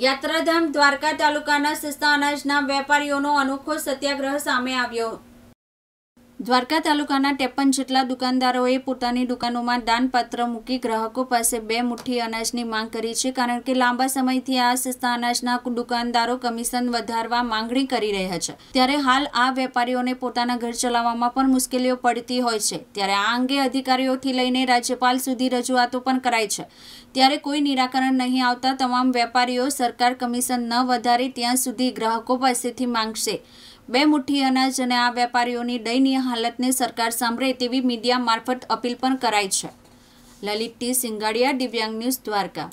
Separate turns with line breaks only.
યાત્રાધામ દ્વારકા તાલુકાના સસ્તા અનાજના વેપારીઓનો અનોખો સત્યાગ્રહ સામે આવ્યો દ્વારકા તાલુકાના ત્રેપન જેટલા દુકાનદારોએ પોતાની દુકાનોમાં દાનપત્ર મૂકી ગ્રાહકો પાસે બે મુઠ્ઠી અનાજની માંગ કરી છે કારણ કે લાંબા સમયથી આ સસ્તા અનાજના દુકાનદારો કમિશન વધારવા માંગણી કરી રહ્યા છે ત્યારે હાલ આ વેપારીઓને પોતાના ઘર ચલાવવામાં પણ મુશ્કેલીઓ પડતી હોય છે ત્યારે આ અંગે અધિકારીઓથી લઈને રાજ્યપાલ સુધી રજૂઆતો પણ કરાઈ છે ત્યારે કોઈ નિરાકરણ નહીં આવતા તમામ વેપારીઓ સરકાર કમિશન ન વધારે ત્યાં સુધી ગ્રાહકો પાસેથી માંગશે બે મુઠ્ઠી અનાજ અને આ વેપારીઓની દયનીય હાલતને સરકાર સાંભળે તેવી મીડિયા મારફત અપીલ પણ કરાઈ છે લલિતથી સિંગાડિયા દિવ્યાંગ ન્યૂઝ દ્વારકા